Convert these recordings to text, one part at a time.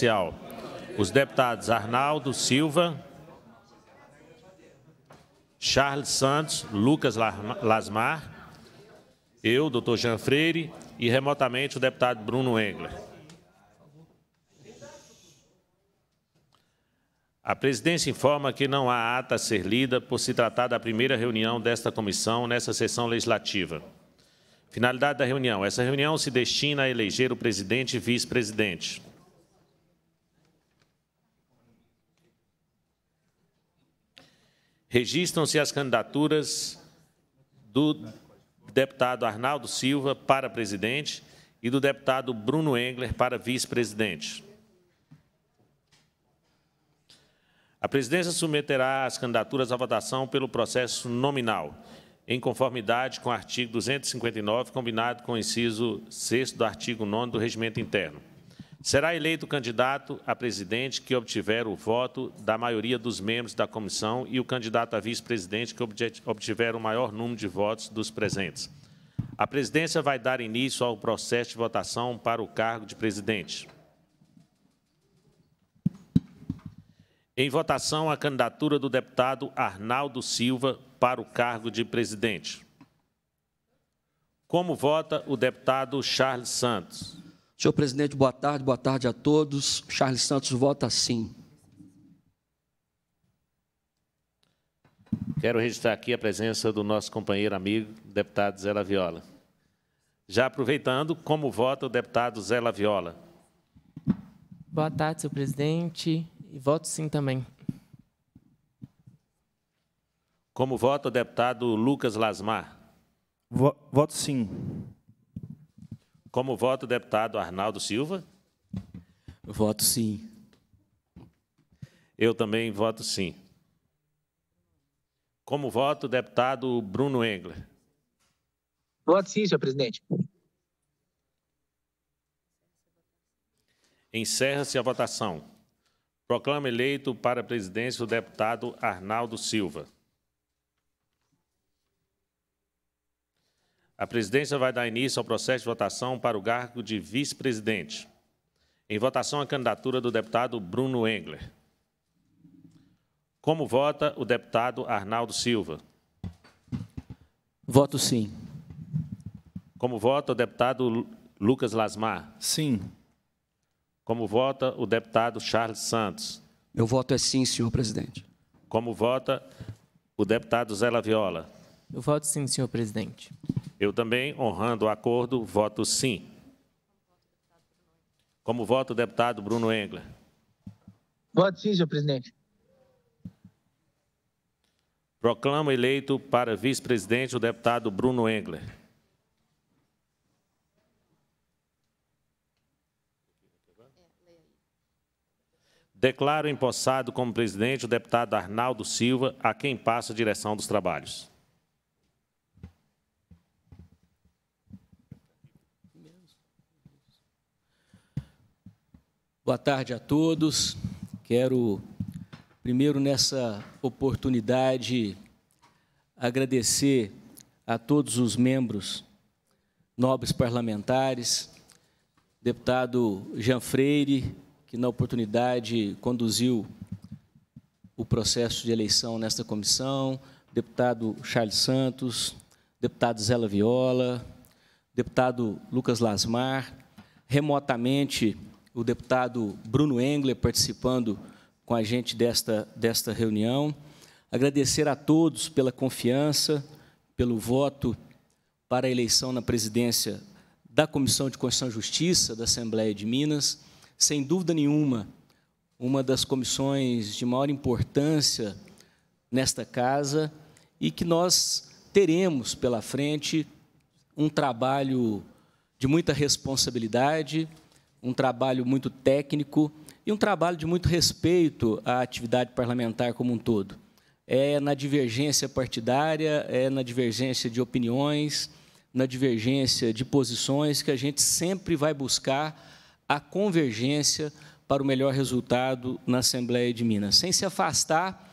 especial os deputados Arnaldo Silva, Charles Santos, Lucas Lasmar, eu, doutor Jean Freire, e remotamente o deputado Bruno Engler. A presidência informa que não há ata a ser lida por se tratar da primeira reunião desta comissão nessa sessão legislativa. Finalidade da reunião. Essa reunião se destina a eleger o presidente e vice-presidente. Registram-se as candidaturas do deputado Arnaldo Silva para presidente e do deputado Bruno Engler para vice-presidente. A presidência submeterá as candidaturas à votação pelo processo nominal, em conformidade com o artigo 259, combinado com o inciso 6 do artigo 9 do Regimento Interno. Será eleito o candidato a presidente que obtiver o voto da maioria dos membros da comissão e o candidato a vice-presidente que obtiver o maior número de votos dos presentes. A presidência vai dar início ao processo de votação para o cargo de presidente. Em votação, a candidatura do deputado Arnaldo Silva para o cargo de presidente. Como vota o deputado Charles Santos? Senhor presidente, boa tarde, boa tarde a todos. Charles Santos vota sim. Quero registrar aqui a presença do nosso companheiro amigo, deputado Zé Laviola. Já aproveitando, como vota o deputado Zé Laviola? Boa tarde, senhor presidente. E voto sim também. Como vota o deputado Lucas Lasmar? Voto sim. Como voto o deputado Arnaldo Silva? Voto sim. Eu também voto sim. Como voto o deputado Bruno Engler? Voto sim, senhor presidente. Encerra-se a votação. Proclama eleito para a presidência o deputado Arnaldo Silva. A presidência vai dar início ao processo de votação para o cargo de vice-presidente. Em votação, a candidatura do deputado Bruno Engler. Como vota o deputado Arnaldo Silva? Voto sim. Como vota o deputado Lucas Lasmar? Sim. Como vota o deputado Charles Santos? Meu voto é sim, senhor presidente. Como vota o deputado Zé Laviola? Eu voto sim, senhor presidente. Eu também, honrando o acordo, voto sim. Como voto o deputado Bruno Engler? Voto sim, senhor presidente. Proclamo eleito para vice-presidente o deputado Bruno Engler. Declaro empossado como presidente o deputado Arnaldo Silva, a quem passa a direção dos trabalhos. Boa tarde a todos. Quero, primeiro, nessa oportunidade, agradecer a todos os membros, nobres parlamentares, deputado Jean Freire, que na oportunidade conduziu o processo de eleição nesta comissão, deputado Charles Santos, deputado Zela Viola, deputado Lucas Lasmar, remotamente o deputado Bruno Engler participando com a gente desta, desta reunião. Agradecer a todos pela confiança, pelo voto para a eleição na presidência da Comissão de Constituição e Justiça da Assembleia de Minas. Sem dúvida nenhuma, uma das comissões de maior importância nesta casa e que nós teremos pela frente um trabalho de muita responsabilidade, um trabalho muito técnico e um trabalho de muito respeito à atividade parlamentar como um todo. É na divergência partidária, é na divergência de opiniões, na divergência de posições que a gente sempre vai buscar a convergência para o melhor resultado na Assembleia de Minas, sem se afastar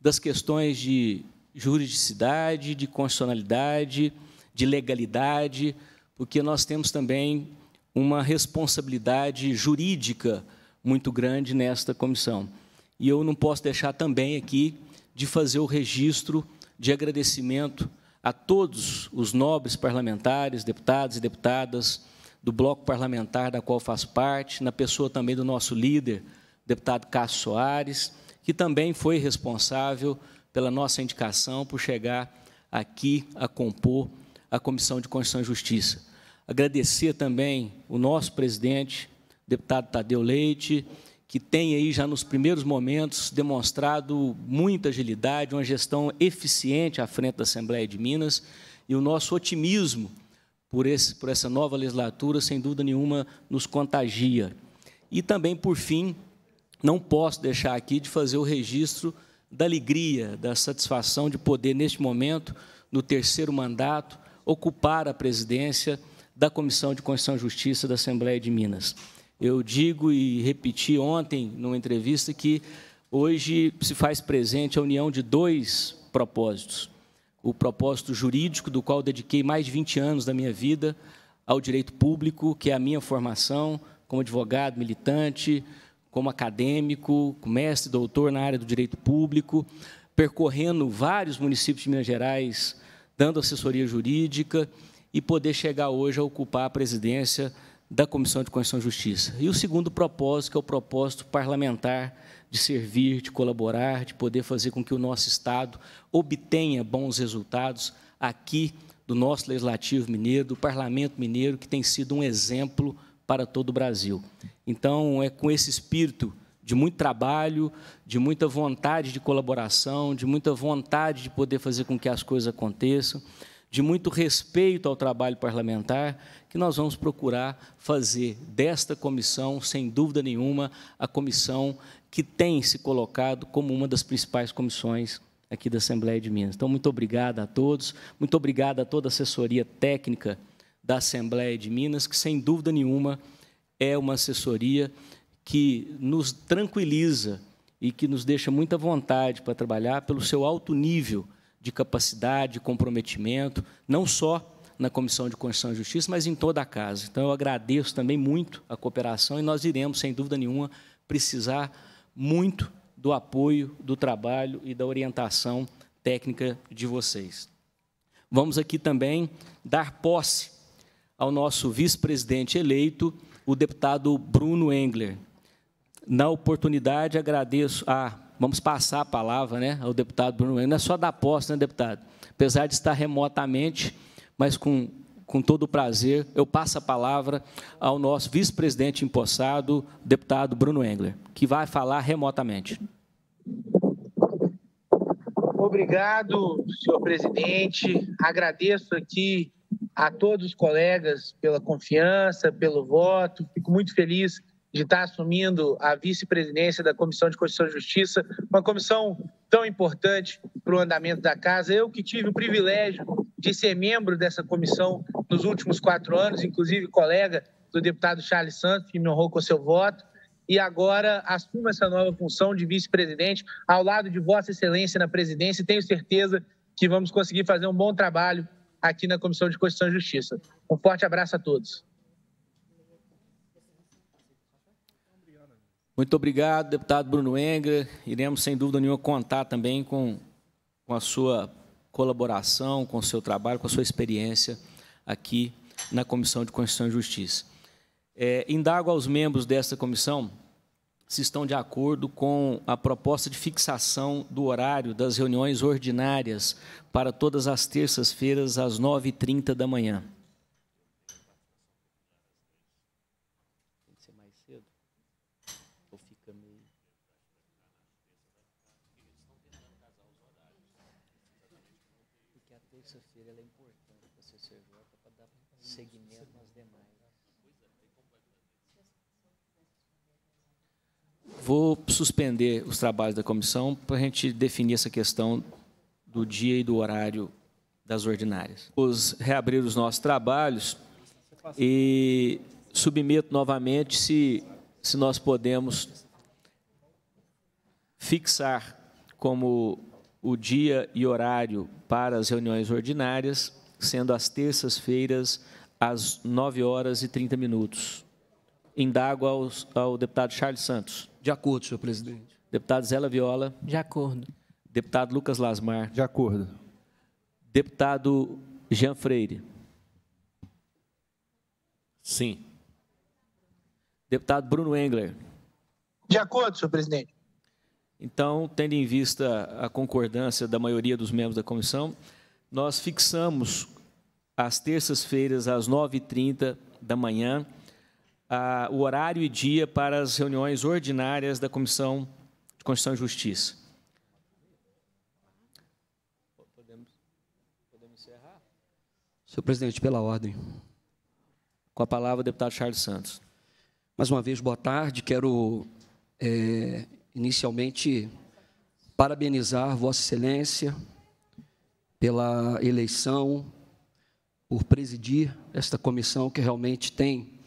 das questões de juridicidade, de constitucionalidade, de legalidade, porque nós temos também uma responsabilidade jurídica muito grande nesta comissão. E eu não posso deixar também aqui de fazer o registro de agradecimento a todos os nobres parlamentares, deputados e deputadas do bloco parlamentar da qual faço parte, na pessoa também do nosso líder, deputado Cássio Soares, que também foi responsável pela nossa indicação por chegar aqui a compor a Comissão de Constituição e Justiça. Agradecer também o nosso presidente, deputado Tadeu Leite, que tem aí já nos primeiros momentos demonstrado muita agilidade, uma gestão eficiente à frente da Assembleia de Minas e o nosso otimismo por, esse, por essa nova legislatura, sem dúvida nenhuma, nos contagia. E também, por fim, não posso deixar aqui de fazer o registro da alegria, da satisfação de poder, neste momento, no terceiro mandato, ocupar a presidência da Comissão de Constituição e Justiça da Assembleia de Minas. Eu digo e repeti ontem, numa entrevista, que hoje se faz presente a união de dois propósitos. O propósito jurídico, do qual dediquei mais de 20 anos da minha vida ao direito público, que é a minha formação como advogado militante, como acadêmico, mestre e doutor na área do direito público, percorrendo vários municípios de Minas Gerais, dando assessoria jurídica, e poder chegar hoje a ocupar a presidência da Comissão de Constituição e Justiça. E o segundo propósito, que é o propósito parlamentar, de servir, de colaborar, de poder fazer com que o nosso Estado obtenha bons resultados aqui do nosso Legislativo Mineiro, do Parlamento Mineiro, que tem sido um exemplo para todo o Brasil. Então, é com esse espírito de muito trabalho, de muita vontade de colaboração, de muita vontade de poder fazer com que as coisas aconteçam, de muito respeito ao trabalho parlamentar, que nós vamos procurar fazer desta comissão, sem dúvida nenhuma, a comissão que tem se colocado como uma das principais comissões aqui da Assembleia de Minas. Então, muito obrigado a todos, muito obrigado a toda a assessoria técnica da Assembleia de Minas, que, sem dúvida nenhuma, é uma assessoria que nos tranquiliza e que nos deixa muita vontade para trabalhar pelo seu alto nível de capacidade, de comprometimento, não só na Comissão de Constituição e Justiça, mas em toda a casa. Então, eu agradeço também muito a cooperação e nós iremos, sem dúvida nenhuma, precisar muito do apoio, do trabalho e da orientação técnica de vocês. Vamos aqui também dar posse ao nosso vice-presidente eleito, o deputado Bruno Engler. Na oportunidade, agradeço a Vamos passar a palavra né, ao deputado Bruno Engler. Não é só da posse, né, deputado? Apesar de estar remotamente, mas com, com todo o prazer, eu passo a palavra ao nosso vice-presidente empossado, deputado Bruno Engler, que vai falar remotamente. Obrigado, senhor presidente. Agradeço aqui a todos os colegas pela confiança, pelo voto. Fico muito feliz de estar assumindo a vice-presidência da Comissão de Constituição e Justiça, uma comissão tão importante para o andamento da casa. Eu que tive o privilégio de ser membro dessa comissão nos últimos quatro anos, inclusive colega do deputado Charles Santos, que me honrou com seu voto, e agora assumo essa nova função de vice-presidente, ao lado de Vossa Excelência na presidência, e tenho certeza que vamos conseguir fazer um bom trabalho aqui na Comissão de Constituição e Justiça. Um forte abraço a todos. Muito obrigado, deputado Bruno Engra. Iremos, sem dúvida nenhuma, contar também com, com a sua colaboração, com o seu trabalho, com a sua experiência aqui na Comissão de Constituição e Justiça. É, indago aos membros desta comissão se estão de acordo com a proposta de fixação do horário das reuniões ordinárias para todas as terças-feiras às 9h30 da manhã. Vou suspender os trabalhos da comissão para a gente definir essa questão do dia e do horário das ordinárias. Vamos reabrir os nossos trabalhos e submeto novamente se, se nós podemos fixar como o dia e horário para as reuniões ordinárias, sendo as terças-feiras às 9 horas e 30 minutos. Indago aos, ao deputado Charles Santos. De acordo, senhor presidente. Deputado Zela Viola. De acordo. Deputado Lucas Lasmar. De acordo. Deputado Jean Freire. Sim. Deputado Bruno Engler. De acordo, senhor presidente. Então, tendo em vista a concordância da maioria dos membros da comissão, nós fixamos às terças-feiras, às 9h30 da manhã, o horário e dia para as reuniões ordinárias da Comissão de Constituição e Justiça. Podemos, podemos encerrar? Senhor presidente, pela ordem. Com a palavra, o deputado Charles Santos. Mais uma vez, boa tarde. Quero, é, inicialmente, parabenizar Vossa Excelência pela eleição, por presidir esta comissão que realmente tem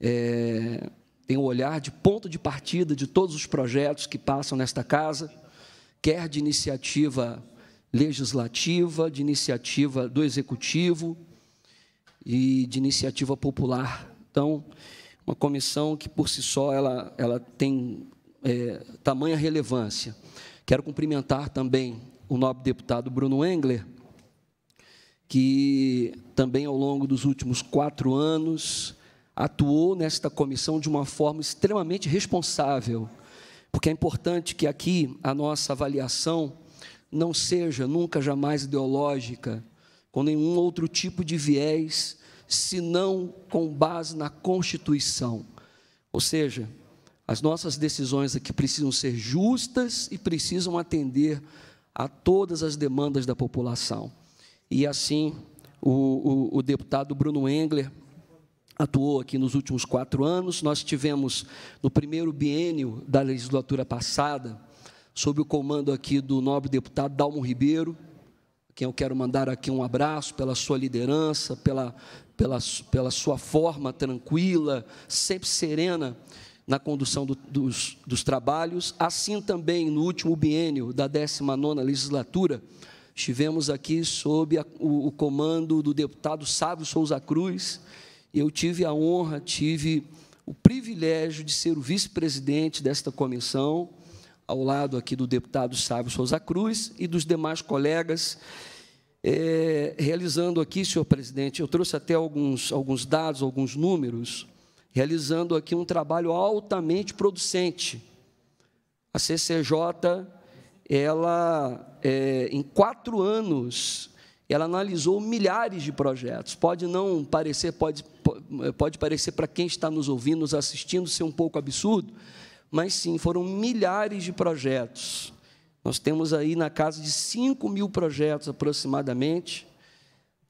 é, tem o um olhar de ponto de partida de todos os projetos que passam nesta casa, quer de iniciativa legislativa, de iniciativa do executivo e de iniciativa popular. Então, uma comissão que por si só ela, ela tem é, tamanha relevância. Quero cumprimentar também o nobre deputado Bruno Engler, que também ao longo dos últimos quatro anos atuou nesta comissão de uma forma extremamente responsável, porque é importante que aqui a nossa avaliação não seja nunca jamais ideológica, com nenhum outro tipo de viés, senão com base na Constituição. Ou seja, as nossas decisões aqui precisam ser justas e precisam atender a todas as demandas da população. E assim, o, o, o deputado Bruno Engler atuou aqui nos últimos quatro anos. Nós tivemos, no primeiro biênio da legislatura passada, sob o comando aqui do nobre deputado Dalmo Ribeiro, quem eu quero mandar aqui um abraço pela sua liderança, pela, pela, pela sua forma tranquila, sempre serena na condução do, dos, dos trabalhos. Assim também, no último biênio da 19 legislatura, estivemos aqui sob a, o, o comando do deputado Sávio Souza Cruz, eu tive a honra, tive o privilégio de ser o vice-presidente desta comissão, ao lado aqui do deputado Sávio Souza Cruz e dos demais colegas, é, realizando aqui, senhor presidente, eu trouxe até alguns, alguns dados, alguns números, realizando aqui um trabalho altamente producente. A CCJ, ela, é, em quatro anos, ela analisou milhares de projetos. Pode não parecer, pode, eh, pode parecer para quem está nos ouvindo, nos assistindo, ser um pouco absurdo, mas sim, foram milhares de projetos. Nós temos aí na casa de 5 mil projetos aproximadamente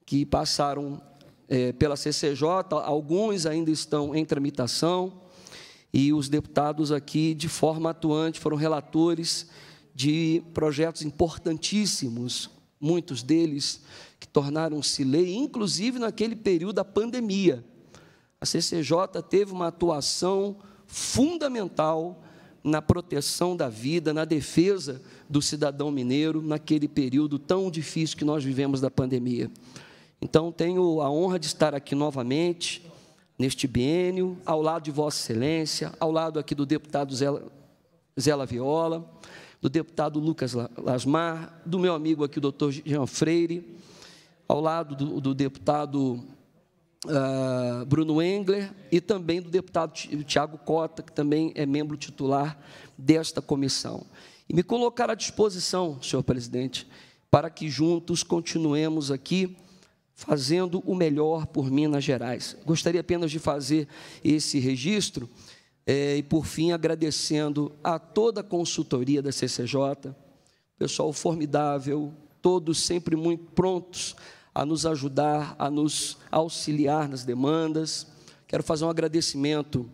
que passaram é, pela CCJ, alguns ainda estão em tramitação, e os deputados aqui, de forma atuante, foram relatores de projetos importantíssimos muitos deles que tornaram-se lei, inclusive naquele período da pandemia. A CCJ teve uma atuação fundamental na proteção da vida, na defesa do cidadão mineiro naquele período tão difícil que nós vivemos da pandemia. Então, tenho a honra de estar aqui novamente, neste biênio, ao lado de Vossa Excelência, ao lado aqui do deputado Zela Viola do deputado Lucas Lasmar, do meu amigo aqui, o doutor Jean Freire, ao lado do, do deputado uh, Bruno Engler e também do deputado Tiago Cota, que também é membro titular desta comissão. E me colocar à disposição, senhor presidente, para que juntos continuemos aqui fazendo o melhor por Minas Gerais. Gostaria apenas de fazer esse registro é, e por fim, agradecendo a toda a consultoria da CCJ, pessoal formidável, todos sempre muito prontos a nos ajudar, a nos auxiliar nas demandas. Quero fazer um agradecimento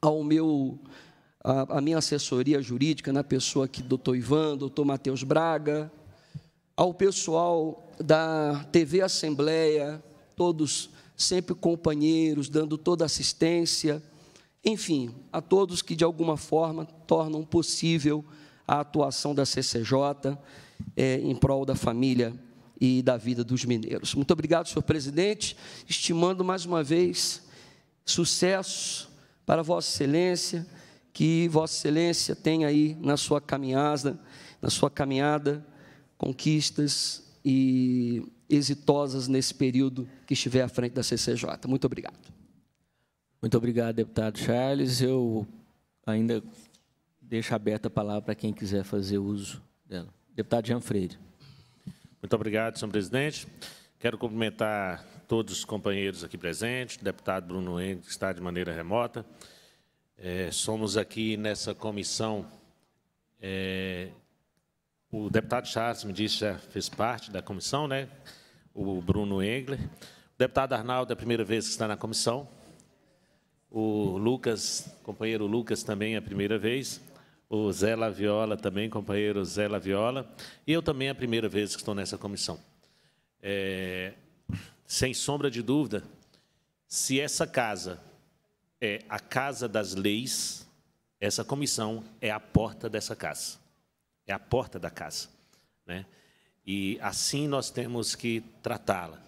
ao meu a, a minha assessoria jurídica na pessoa aqui, doutor Ivan, doutor Matheus Braga, ao pessoal da TV Assembleia, todos sempre companheiros, dando toda assistência enfim, a todos que de alguma forma tornam possível a atuação da CCJ é, eh, em prol da família e da vida dos mineiros. Muito obrigado, senhor presidente, estimando mais uma vez sucesso para Vossa Excelência, que Vossa Excelência tenha aí na sua caminhada, na sua caminhada, conquistas e exitosas nesse período que estiver à frente da CCJ. Muito obrigado. Muito obrigado, deputado Charles. Eu ainda deixo aberta a palavra para quem quiser fazer uso dela. Deputado Jean Freire. Muito obrigado, senhor presidente. Quero cumprimentar todos os companheiros aqui presentes, o deputado Bruno Henrique, que está de maneira remota. É, somos aqui nessa comissão. É, o deputado Charles me disse que já fez parte da comissão, né? O Bruno Engler. O deputado Arnaldo é a primeira vez que está na comissão o Lucas, companheiro Lucas também é a primeira vez, o Zé Laviola também, companheiro Zé Laviola, e eu também é a primeira vez que estou nessa comissão. É, sem sombra de dúvida, se essa casa é a casa das leis, essa comissão é a porta dessa casa, é a porta da casa, né? E assim nós temos que tratá-la,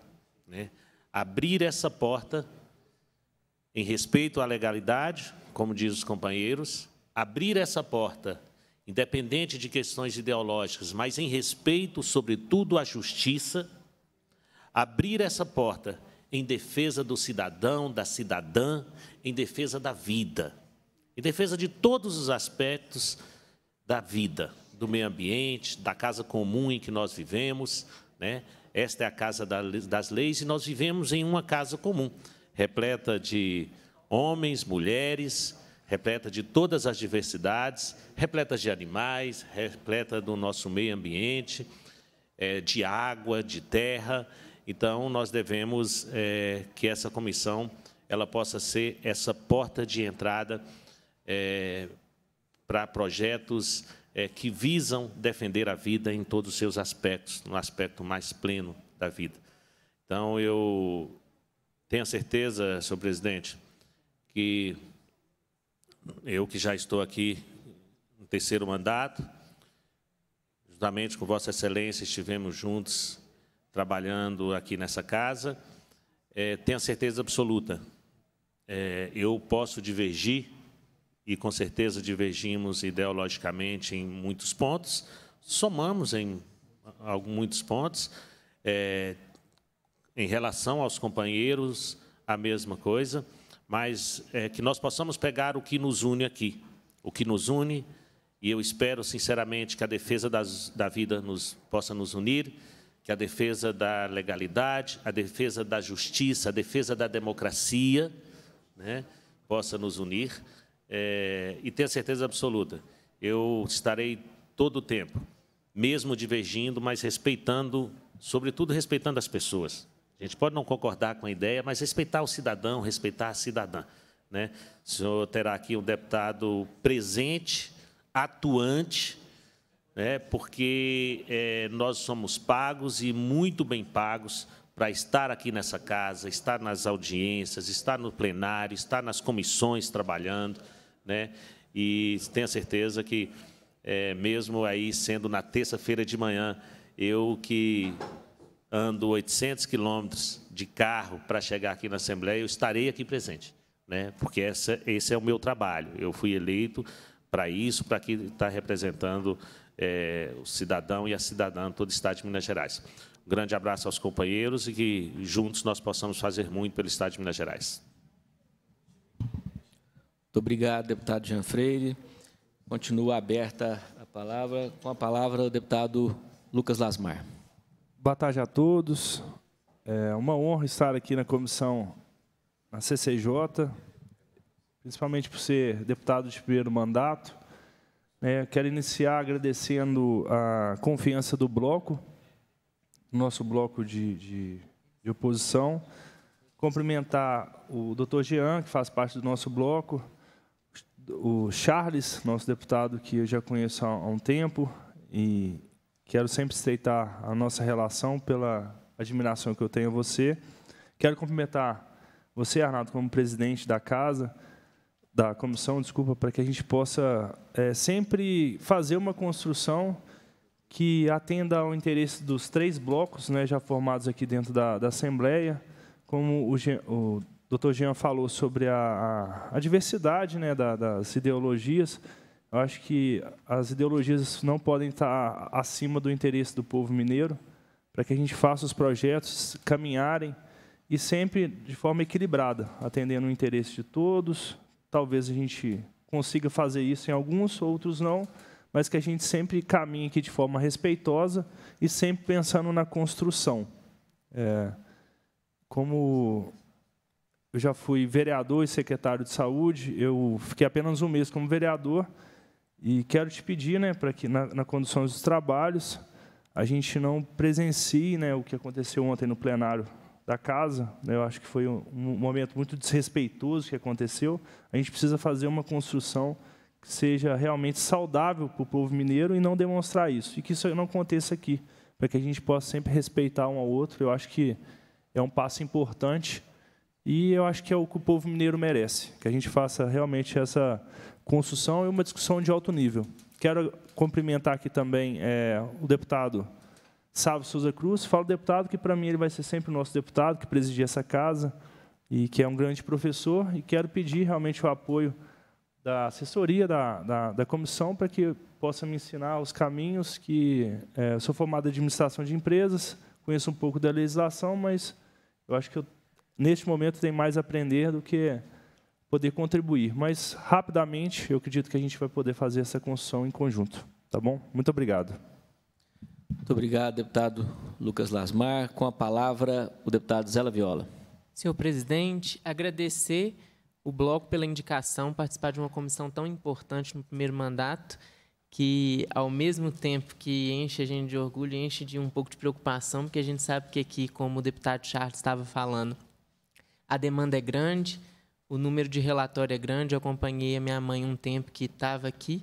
né? Abrir essa porta em respeito à legalidade, como diz os companheiros, abrir essa porta, independente de questões ideológicas, mas em respeito, sobretudo, à justiça, abrir essa porta em defesa do cidadão, da cidadã, em defesa da vida, em defesa de todos os aspectos da vida, do meio ambiente, da casa comum em que nós vivemos, né? Esta é a casa das leis e nós vivemos em uma casa comum repleta de homens, mulheres, repleta de todas as diversidades, repleta de animais, repleta do nosso meio ambiente, é, de água, de terra. Então, nós devemos é, que essa comissão ela possa ser essa porta de entrada é, para projetos que visam defender a vida em todos os seus aspectos, no aspecto mais pleno da vida. Então, eu Tenha certeza, senhor presidente, que eu que já estou aqui no terceiro mandato, juntamente com Vossa Excelência estivemos juntos trabalhando aqui nessa casa, é, tenha certeza absoluta. É, eu posso divergir, e com certeza divergimos ideologicamente em muitos pontos, somamos em alguns, muitos pontos, é, em relação aos companheiros, a mesma coisa, mas é, que nós possamos pegar o que nos une aqui, o que nos une, e eu espero sinceramente que a defesa das, da vida nos, possa nos unir, que a defesa da legalidade, a defesa da justiça, a defesa da democracia né, possa nos unir, é, e tenho certeza absoluta, eu estarei todo o tempo, mesmo divergindo, mas respeitando, sobretudo respeitando as pessoas, a gente pode não concordar com a ideia, mas respeitar o cidadão, respeitar a cidadã. Né? O senhor terá aqui um deputado presente, atuante, né? porque é, nós somos pagos e muito bem pagos para estar aqui nessa casa, estar nas audiências, estar no plenário, estar nas comissões trabalhando. Né? E tenho certeza que, é, mesmo aí sendo na terça-feira de manhã, eu que ando 800 quilômetros de carro para chegar aqui na Assembleia, eu estarei aqui presente, né? porque essa, esse é o meu trabalho. Eu fui eleito para isso, para que está representando é, o cidadão e a cidadã de todo o Estado de Minas Gerais. Um grande abraço aos companheiros e que juntos nós possamos fazer muito pelo Estado de Minas Gerais. Muito obrigado, deputado Jean Freire. Continua aberta a palavra. Com a palavra, o deputado Lucas Lasmar. Boa tarde a todos. É uma honra estar aqui na comissão, na CCJ, principalmente por ser deputado de primeiro mandato. É, quero iniciar agradecendo a confiança do bloco, nosso bloco de, de, de oposição, cumprimentar o doutor Jean, que faz parte do nosso bloco, o Charles, nosso deputado, que eu já conheço há, há um tempo, e Quero sempre estreitar a nossa relação pela admiração que eu tenho a você. Quero cumprimentar você, Arnaldo, como presidente da casa, da comissão, desculpa, para que a gente possa é, sempre fazer uma construção que atenda ao interesse dos três blocos né, já formados aqui dentro da, da Assembleia. Como o, o doutor Jean falou sobre a, a, a diversidade né, da, das ideologias, eu acho que as ideologias não podem estar acima do interesse do povo mineiro, para que a gente faça os projetos caminharem e sempre de forma equilibrada, atendendo o interesse de todos. Talvez a gente consiga fazer isso em alguns, outros não, mas que a gente sempre caminhe aqui de forma respeitosa e sempre pensando na construção. É, como eu já fui vereador e secretário de saúde, eu fiquei apenas um mês como vereador, e quero te pedir, né, para que na, na, condução dos trabalhos a gente não presencie, né, o que aconteceu ontem no plenário da casa. Né, eu acho que foi um, um momento muito desrespeitoso que aconteceu. A gente precisa fazer uma construção que seja realmente saudável para o povo mineiro e não demonstrar isso. E que isso não aconteça aqui, para que a gente possa sempre respeitar um ao outro. Eu acho que é um passo importante e eu acho que é o que o povo mineiro merece, que a gente faça realmente essa construção e uma discussão de alto nível. Quero cumprimentar aqui também é, o deputado Sávio Souza Cruz. Falo deputado que, para mim, ele vai ser sempre o nosso deputado, que presidia essa casa, e que é um grande professor, e quero pedir realmente o apoio da assessoria da, da, da comissão para que possa me ensinar os caminhos que... É, sou formado em administração de empresas, conheço um pouco da legislação, mas eu acho que eu, neste momento tem mais a aprender do que poder contribuir. Mas, rapidamente, eu acredito que a gente vai poder fazer essa construção em conjunto. Tá bom? Muito obrigado. Muito obrigado, deputado Lucas Lasmar. Com a palavra, o deputado Zela Viola. Senhor presidente, agradecer o Bloco pela indicação, participar de uma comissão tão importante no primeiro mandato, que, ao mesmo tempo que enche a gente de orgulho, enche de um pouco de preocupação, porque a gente sabe que aqui, como o deputado Charles estava falando, a demanda é grande, o número de relatório é grande. Eu acompanhei a minha mãe um tempo que estava aqui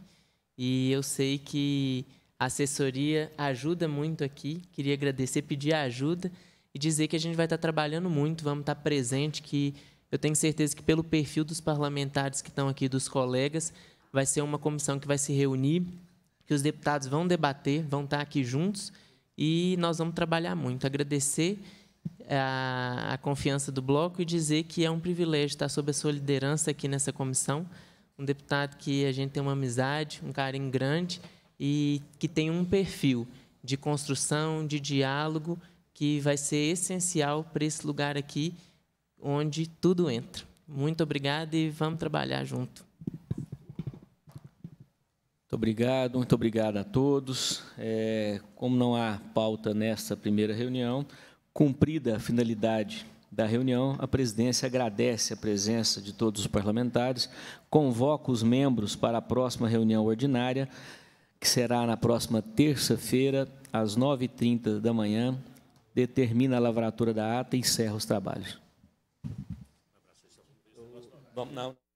e eu sei que a assessoria ajuda muito aqui. Queria agradecer, pedir ajuda e dizer que a gente vai estar tá trabalhando muito, vamos estar tá presente, que eu tenho certeza que pelo perfil dos parlamentares que estão aqui, dos colegas, vai ser uma comissão que vai se reunir, que os deputados vão debater, vão estar tá aqui juntos e nós vamos trabalhar muito. Agradecer a, a confiança do bloco e dizer que é um privilégio estar sob a sua liderança aqui nessa comissão. Um deputado que a gente tem uma amizade, um carinho grande e que tem um perfil de construção, de diálogo, que vai ser essencial para esse lugar aqui, onde tudo entra. Muito obrigado e vamos trabalhar junto. Muito obrigado, muito obrigado a todos. É, como não há pauta nesta primeira reunião, Cumprida a finalidade da reunião, a presidência agradece a presença de todos os parlamentares, convoca os membros para a próxima reunião ordinária, que será na próxima terça-feira, às 9h30 da manhã, determina a lavratura da ata e encerra os trabalhos. não.